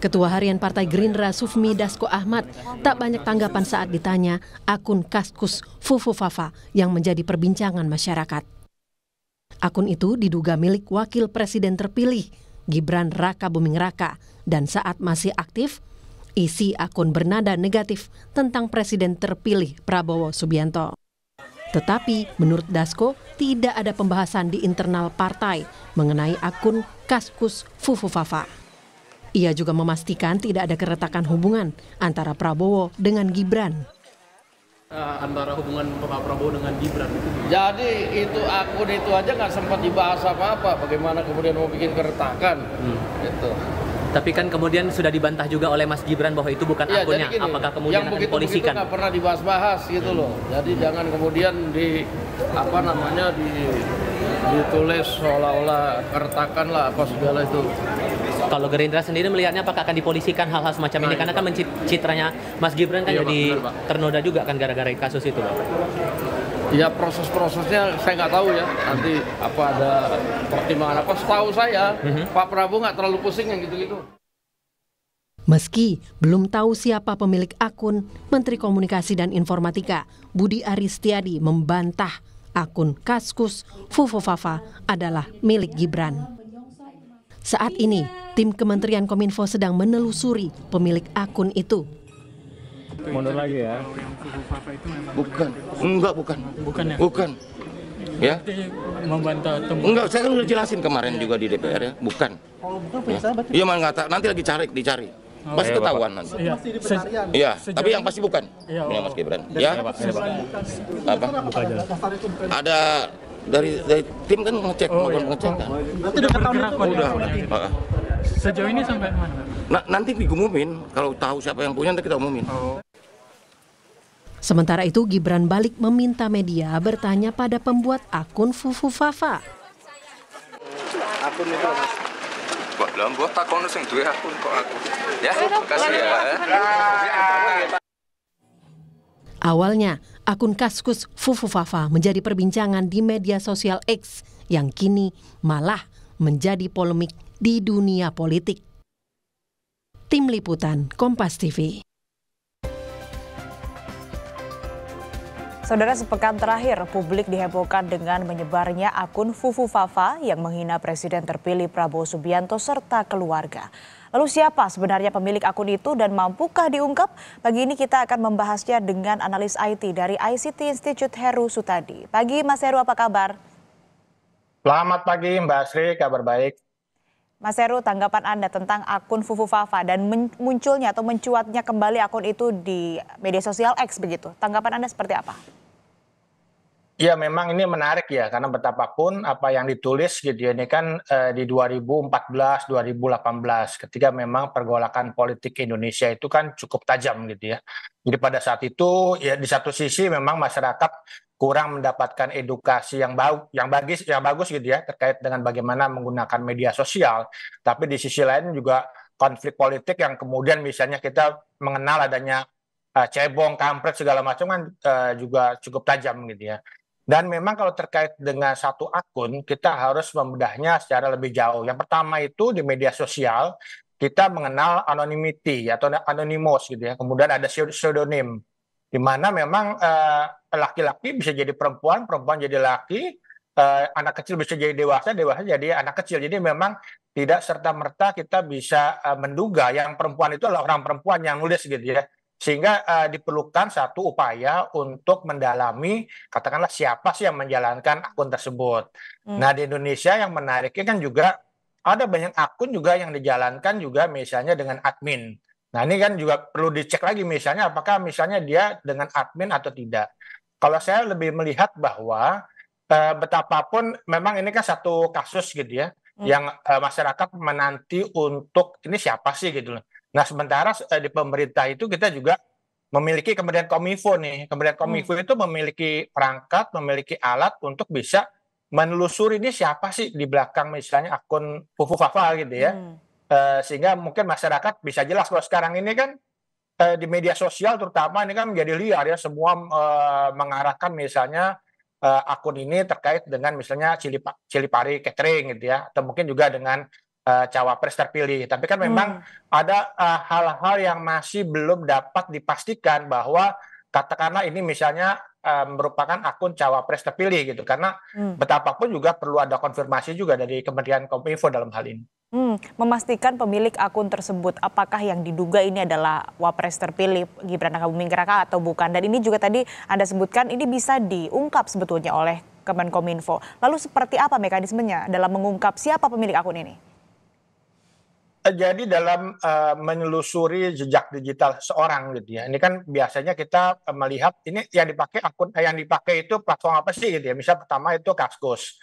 Ketua Harian Partai Gerindra Sufmi Dasko Ahmad tak banyak tanggapan saat ditanya akun Kaskus Fufu Fafa yang menjadi perbincangan masyarakat. Akun itu diduga milik wakil presiden terpilih Gibran Raka Buming Raka dan saat masih aktif isi akun bernada negatif tentang presiden terpilih Prabowo Subianto. Tetapi menurut Dasko, tidak ada pembahasan di internal partai mengenai akun Kaskus Fafa. Ia juga memastikan tidak ada keretakan hubungan antara Prabowo dengan Gibran. Eh, antara hubungan Pak Prabowo dengan Gibran itu. Jadi itu akun itu aja nggak sempat dibahas apa-apa. Bagaimana kemudian mau bikin keretakan? Hmm. Gitu. Tapi kan kemudian sudah dibantah juga oleh Mas Gibran bahwa itu bukan ya, akunnya. Gini, Apakah kemudian yang akan begitu, dipolisikan? Yang pernah dibahas-bahas gitu loh. Jadi jangan kemudian di apa namanya di ditulis seolah-olah kertakan lah apa segala itu. Kalau Gerindra sendiri melihatnya apakah akan dipolisikan hal-hal semacam nah, ini? Karena iya, kan citranya Mas Gibran kan iya, jadi bener, ternoda juga kan gara-gara kasus itu, Pak ya proses-prosesnya saya nggak tahu ya nanti apa ada pertimbangan apa setahu saya mm-hmm. Pak Prabowo nggak terlalu pusing yang gitu-gitu Meski belum tahu siapa pemilik akun, Menteri Komunikasi dan Informatika Budi Aristiadi membantah akun Kaskus Fufofafa adalah milik Gibran. Saat ini, tim Kementerian Kominfo sedang menelusuri pemilik akun itu itu mundur lagi gitu ya bukan enggak bukan bukan ya bukan ya membantah temu. enggak saya kan udah jelasin kemarin juga di DPR ya bukan kalau oh, bukan punya saya berarti ya? iya, nggak tahu nanti lagi cari dicari Oh, pasti iya, ketahuan nanti. Iya, ya, tapi yang pasti bukan. Iya, Mas Gibran. Ya, ya, Pak. apa? Ada dari dari tim kan ngecek oh, melakukan iya. kan. Nanti udah ketahuan itu udah. Sejauh ini sampai mana? Nah, nanti digumumin kalau tahu siapa yang punya nanti kita umumin. Oh. Sementara itu, Gibran balik meminta media bertanya pada pembuat akun Fufu Fafa. Akun itu buat sing akun kok aku. Ya, makasih ya. Eh. Awalnya, akun Kaskus Fufu Fafa menjadi perbincangan di media sosial X yang kini malah menjadi polemik di dunia politik. Tim Liputan Kompas TV Saudara sepekan terakhir, publik dihebohkan dengan menyebarnya akun Fufu Fafa yang menghina Presiden terpilih Prabowo Subianto serta keluarga. Lalu siapa sebenarnya pemilik akun itu dan mampukah diungkap? Pagi ini kita akan membahasnya dengan analis IT dari ICT Institute Heru Sutadi. Pagi Mas Heru apa kabar? Selamat pagi Mbak Sri, kabar baik. Mas Heru, tanggapan Anda tentang akun Fufu Fafa dan munculnya atau mencuatnya kembali akun itu di media sosial X begitu. Tanggapan Anda seperti apa? Ya memang ini menarik ya karena betapapun apa yang ditulis gitu ya ini kan eh, di 2014 2018 ketika memang pergolakan politik Indonesia itu kan cukup tajam gitu ya. Jadi pada saat itu ya di satu sisi memang masyarakat kurang mendapatkan edukasi yang bagus yang bagus yang bagus gitu ya terkait dengan bagaimana menggunakan media sosial tapi di sisi lain juga konflik politik yang kemudian misalnya kita mengenal adanya uh, cebong kampret segala macam kan uh, juga cukup tajam gitu ya dan memang kalau terkait dengan satu akun kita harus membedahnya secara lebih jauh yang pertama itu di media sosial kita mengenal anonymity atau anonymous gitu ya kemudian ada pseudonym di mana memang uh, laki-laki bisa jadi perempuan, perempuan jadi laki, eh, anak kecil bisa jadi dewasa, dewasa jadi anak kecil. Jadi memang tidak serta merta kita bisa eh, menduga yang perempuan itu adalah orang perempuan yang nulis gitu ya. Sehingga eh, diperlukan satu upaya untuk mendalami katakanlah siapa sih yang menjalankan akun tersebut. Hmm. Nah, di Indonesia yang menariknya kan juga ada banyak akun juga yang dijalankan juga misalnya dengan admin. Nah, ini kan juga perlu dicek lagi misalnya apakah misalnya dia dengan admin atau tidak. Kalau saya lebih melihat bahwa uh, betapapun memang ini kan satu kasus gitu ya hmm. yang uh, masyarakat menanti untuk ini siapa sih gitu loh. Nah, sementara uh, di pemerintah itu kita juga memiliki kemudian Kominfo nih. Kemudian hmm. Kominfo hmm. itu memiliki perangkat, memiliki alat untuk bisa menelusuri ini siapa sih di belakang misalnya akun Fufu Fafa gitu ya. Hmm. Uh, sehingga mungkin masyarakat bisa jelas kalau sekarang ini kan eh, di media sosial terutama ini kan menjadi liar ya semua eh, mengarahkan misalnya eh, akun ini terkait dengan misalnya cili Cilipari Catering gitu ya atau mungkin juga dengan eh, cawapres terpilih. Tapi kan memang hmm. ada eh, hal-hal eh, yang masih belum dapat dipastikan bahwa katakanlah ini misalnya eh, merupakan akun cawapres terpilih gitu karena hmm. betapapun juga perlu ada konfirmasi juga dari Kementerian Kominfo dalam hal ini. Hmm, memastikan pemilik akun tersebut apakah yang diduga ini adalah wapres terpilih Gibran Rakabuming Raka atau bukan. Dan ini juga tadi Anda sebutkan ini bisa diungkap sebetulnya oleh Kemenkominfo. Lalu seperti apa mekanismenya dalam mengungkap siapa pemilik akun ini? Eh, jadi dalam uh, menelusuri jejak digital seorang gitu ya. Ini kan biasanya kita eh, melihat ini yang dipakai akun yang dipakai itu platform apa sih gitu ya. Misal pertama itu Kaskus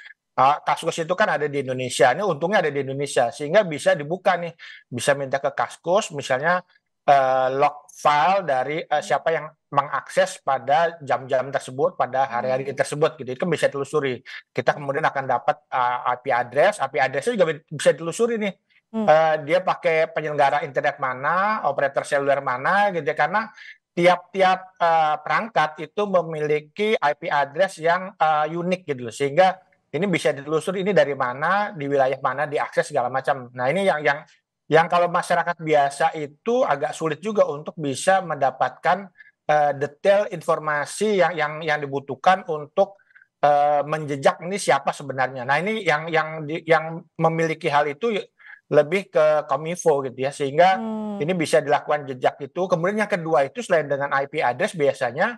uh, Kaskus itu kan ada di Indonesia. Ini untungnya ada di Indonesia sehingga bisa dibuka nih, bisa minta ke Kaskus misalnya uh, log file dari uh, siapa yang mengakses pada jam-jam tersebut pada hari-hari hmm. tersebut gitu itu bisa telusuri kita kemudian akan dapat uh, eh, IP address IP address juga bisa telusuri nih uh, dia pakai penyelenggara internet mana operator seluler mana gitu ya. karena tiap-tiap uh, perangkat itu memiliki IP address yang uh, unik gitu loh sehingga ini bisa ditelusuri ini dari mana, di wilayah mana, diakses segala macam. Nah ini yang yang yang kalau masyarakat biasa itu agak sulit juga untuk bisa mendapatkan uh, detail informasi yang yang yang dibutuhkan untuk uh, menjejak ini siapa sebenarnya. Nah ini yang yang yang memiliki hal itu lebih ke kominfo gitu ya sehingga hmm. ini bisa dilakukan jejak itu. Kemudian yang kedua itu selain dengan IP address biasanya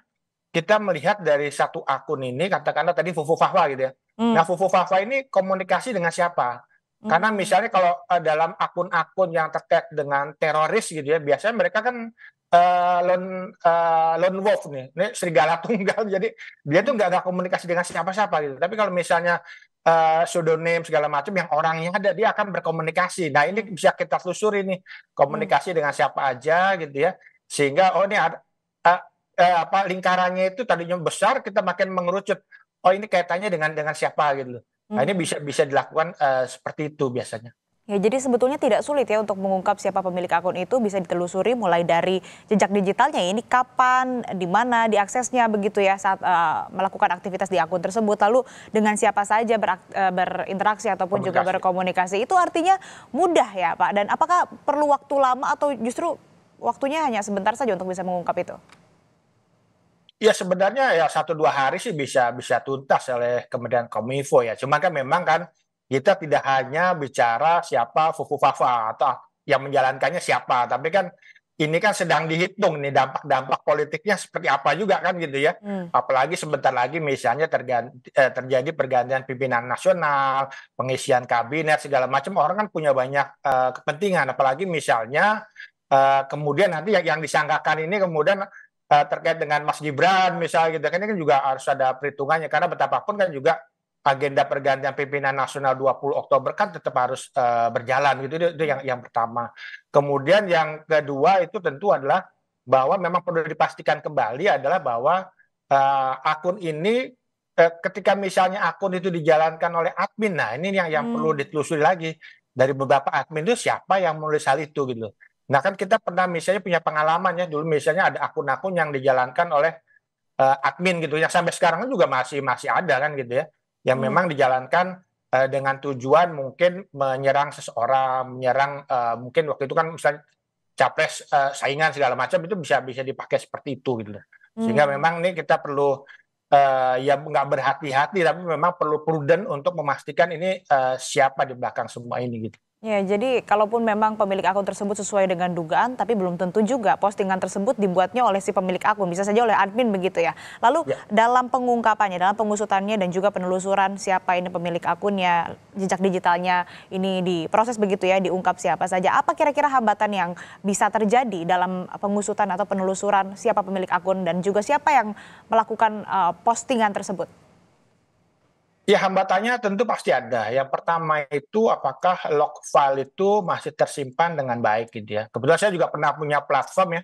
kita melihat dari satu akun ini katakanlah tadi Fufu Fahwa gitu ya Hmm. Nah, Fufu Fafa ini komunikasi dengan siapa? Hmm. Karena misalnya kalau uh, dalam akun-akun yang terkait dengan teroris gitu ya, biasanya mereka kan uh, lone uh, lone wolf nih, ini serigala tunggal. Jadi dia tuh nggak ada komunikasi dengan siapa-siapa gitu. Tapi kalau misalnya uh, pseudonym segala macam yang orangnya ada dia akan berkomunikasi. Nah, ini bisa kita telusuri nih komunikasi hmm. dengan siapa aja gitu ya. Sehingga oh ini ada, uh, uh, apa lingkarannya itu tadinya besar kita makin mengerucut oh ini kaitannya dengan dengan siapa gitu loh. Nah, ini hmm. bisa bisa dilakukan uh, seperti itu biasanya. Ya, jadi sebetulnya tidak sulit ya untuk mengungkap siapa pemilik akun itu bisa ditelusuri mulai dari jejak digitalnya ini kapan, di mana, diaksesnya begitu ya saat uh, melakukan aktivitas di akun tersebut lalu dengan siapa saja ber, uh, eh, berinteraksi ataupun juga berkomunikasi. Itu artinya mudah ya, Pak. Dan apakah perlu waktu lama atau justru waktunya hanya sebentar saja untuk bisa mengungkap itu? Ya sebenarnya ya satu dua hari sih bisa bisa tuntas oleh Kementerian Kominfo ya. Cuma kan memang kan kita tidak hanya bicara siapa Fufu Fafa atau yang menjalankannya siapa, tapi kan ini kan sedang dihitung nih dampak-dampak politiknya seperti apa juga kan gitu ya. Hmm. Apalagi sebentar lagi misalnya terganti, eh, terjadi pergantian pimpinan nasional, pengisian kabinet segala macam orang kan punya banyak eh, kepentingan apalagi misalnya eh, kemudian nanti yang, yang disangkakan ini kemudian Eh, terkait dengan Mas Gibran misalnya gitu kan ini kan juga harus ada perhitungannya karena betapapun kan juga agenda pergantian pimpinan nasional 20 Oktober kan tetap harus uh, berjalan gitu itu, itu yang yang pertama. Kemudian yang kedua itu tentu adalah bahwa memang perlu dipastikan kembali adalah bahwa uh, akun ini uh, ketika misalnya akun itu dijalankan oleh admin nah ini yang yang hmm. perlu ditelusuri lagi dari beberapa admin itu siapa yang menulis hal itu gitu. Nah kan kita pernah misalnya punya pengalaman ya dulu misalnya ada akun-akun yang dijalankan oleh uh, admin gitu yang sampai sekarang juga masih masih ada kan gitu ya yang hmm. memang dijalankan uh, dengan tujuan mungkin menyerang seseorang, menyerang uh, mungkin waktu itu kan misalnya capres uh, saingan segala macam itu bisa bisa dipakai seperti itu gitu. Sehingga hmm. memang ini kita perlu uh, ya nggak berhati-hati tapi memang perlu prudent untuk memastikan ini uh, siapa di belakang semua ini gitu. Ya, jadi kalaupun memang pemilik akun tersebut sesuai dengan dugaan, tapi belum tentu juga postingan tersebut dibuatnya oleh si pemilik akun, bisa saja oleh admin begitu ya. Lalu ya. dalam pengungkapannya, dalam pengusutannya dan juga penelusuran siapa ini pemilik akunnya, jejak digitalnya ini diproses begitu ya, diungkap siapa saja. Apa kira-kira hambatan yang bisa terjadi dalam pengusutan atau penelusuran siapa pemilik akun dan juga siapa yang melakukan uh, postingan tersebut? Ya hambatannya tentu pasti ada. Yang pertama itu apakah log file itu masih tersimpan dengan baik gitu ya. Kebetulan saya juga pernah punya platform ya.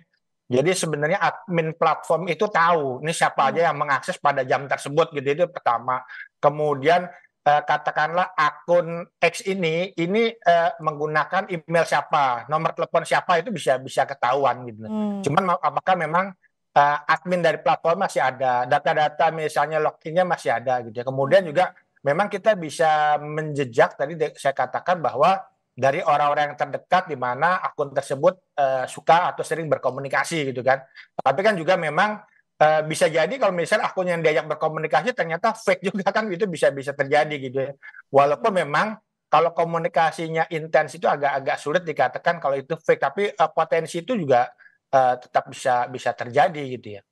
Jadi sebenarnya admin platform itu tahu ini siapa aja hmm. yang mengakses pada jam tersebut gitu itu pertama. Kemudian eh, katakanlah akun X ini ini eh, menggunakan email siapa, nomor telepon siapa itu bisa bisa ketahuan gitu. Hmm. Cuman apakah memang uh, admin dari platform masih ada, data-data misalnya loginnya masih ada gitu ya. Kemudian juga memang kita bisa menjejak tadi saya katakan bahwa dari orang-orang yang terdekat di mana akun tersebut uh, suka atau sering berkomunikasi gitu kan. Tapi kan juga memang uh, bisa jadi kalau misalnya akun yang diajak berkomunikasi ternyata fake juga kan itu bisa bisa terjadi gitu ya. Walaupun memang kalau komunikasinya intens itu agak-agak sulit dikatakan kalau itu fake tapi uh, potensi itu juga uh, tetap bisa bisa terjadi gitu ya.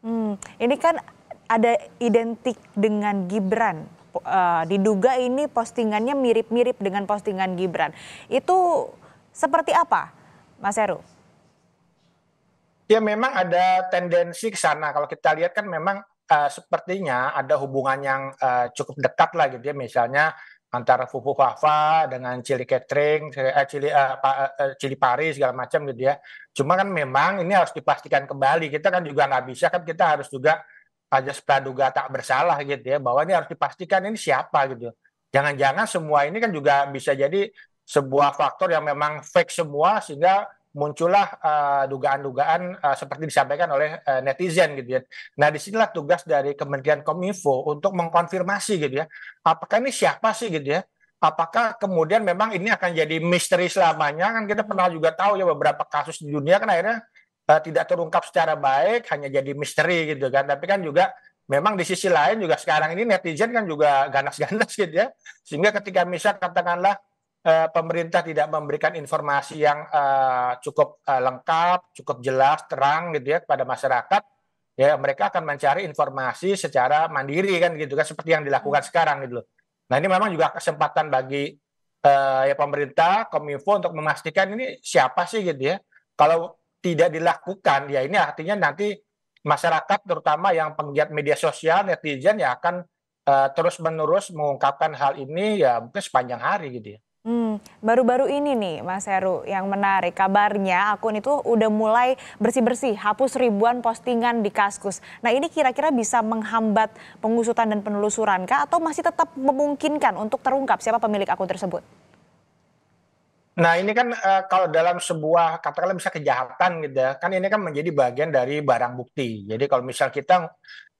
Hmm, ini kan ada identik dengan Gibran. Uh, diduga ini postingannya mirip-mirip dengan postingan Gibran. Itu seperti apa, Mas Heru? Ya memang ada tendensi ke sana. Kalau kita lihat kan memang uh, sepertinya ada hubungan yang uh, cukup dekat lah gitu ya. Misalnya antara Fufu Fafa dengan Cili Catering, eh, Cili, eh, pa, eh, Cili paris segala macam gitu ya. Cuma kan memang ini harus dipastikan kembali. Kita kan juga nggak bisa kan kita harus juga ada praduga tak bersalah gitu ya bahwa ini harus dipastikan ini siapa gitu. Jangan-jangan semua ini kan juga bisa jadi sebuah faktor yang memang fake semua sehingga muncullah dugaan eh, dugaan-dugaan uh, seperti disampaikan oleh uh, netizen gitu ya. Nah disinilah tugas dari Kementerian Kominfo untuk mengkonfirmasi gitu ya, apakah ini siapa sih gitu ya? Apakah kemudian memang ini akan jadi misteri selamanya? Kan kita pernah juga tahu ya beberapa kasus di dunia kan akhirnya uh, tidak terungkap secara baik, hanya jadi misteri gitu kan. Tapi kan juga memang di sisi lain juga sekarang ini netizen kan juga ganas-ganas gitu ya. Sehingga ketika misal katakanlah eh, pemerintah tidak memberikan informasi yang eh, cukup eh, lengkap, cukup jelas, terang gitu ya kepada masyarakat, ya mereka akan mencari informasi secara mandiri kan gitu kan seperti yang dilakukan hmm. sekarang gitu loh. Nah, ini memang juga kesempatan bagi eh, ya pemerintah, Kominfo untuk memastikan ini siapa sih gitu ya. Kalau tidak dilakukan ya ini artinya nanti masyarakat terutama yang penggiat media sosial netizen ya akan uh, eh, terus menerus mengungkapkan hal ini ya mungkin sepanjang hari gitu ya baru hmm, baru-baru ini nih Mas Heru yang menarik kabarnya akun itu udah mulai bersih-bersih hapus ribuan postingan di Kaskus. Nah ini kira-kira bisa menghambat pengusutan dan penelusuran kah atau masih tetap memungkinkan untuk terungkap siapa pemilik akun tersebut? Nah ini kan e, kalau dalam sebuah katakanlah misalnya kejahatan gitu ya, kan ini kan menjadi bagian dari barang bukti. Jadi kalau misal kita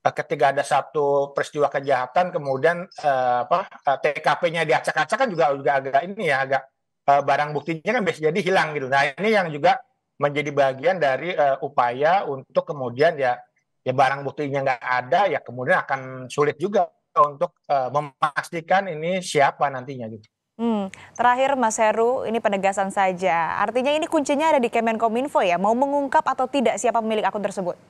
ketika ada satu peristiwa kejahatan kemudian eh, apa eh, TKP-nya diacak-acak kan juga juga agak ini ya agak eh, barang buktinya kan bisa jadi hilang gitu. Nah, ini yang juga menjadi bagian dari uh, upaya untuk kemudian ya ya barang buktinya nggak ada ya kemudian akan sulit juga untuk uh, memastikan ini siapa nantinya gitu. Hmm, terakhir Mas Heru, ini penegasan saja. Artinya ini kuncinya ada di Kemenkominfo ya, mau mengungkap atau tidak siapa pemilik akun tersebut?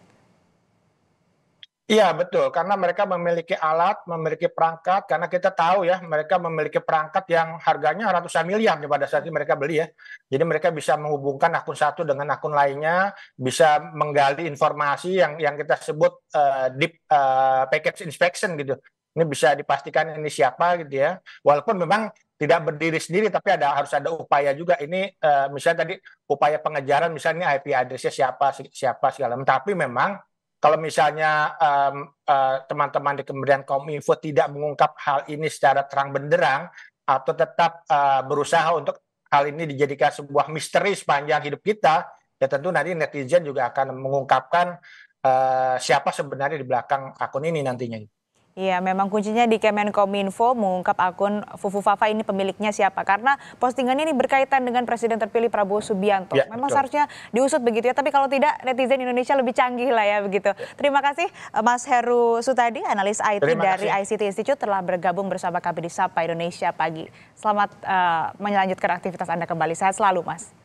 Iya betul, karena mereka memiliki alat, memiliki perangkat, karena kita tahu ya mereka memiliki perangkat yang harganya ratusan miliar pada saat ini mereka beli ya. Jadi mereka bisa menghubungkan akun satu dengan akun lainnya, bisa menggali informasi yang yang kita sebut uh, deep uh, package inspection gitu. Ini bisa dipastikan ini siapa gitu ya. Walaupun memang tidak berdiri sendiri, tapi ada harus ada upaya juga. Ini uh, misalnya tadi upaya pengejaran, misalnya IP addressnya siapa siapa segala. Tapi memang kalau misalnya um, uh, teman-teman di Kementerian Kominfo tidak mengungkap hal ini secara terang benderang atau tetap uh, berusaha untuk hal ini dijadikan sebuah misteri sepanjang hidup kita, ya tentu nanti netizen juga akan mengungkapkan uh, siapa sebenarnya di belakang akun ini nantinya. Iya, memang kuncinya di Kemenkominfo mengungkap akun Fufu Fafa ini pemiliknya siapa. Karena postingannya ini berkaitan dengan Presiden terpilih Prabowo Subianto. Ya, memang betul. seharusnya diusut begitu ya, tapi kalau tidak netizen Indonesia lebih canggih lah ya begitu. Iya. Terima kasih eh, Mas Heru Sutadi, analis IT Terima dari kasih. ICT Institute telah bergabung bersama kami di Sapa Indonesia pagi. Selamat uh, melanjutkan aktivitas Anda kembali. Sehat selalu Mas.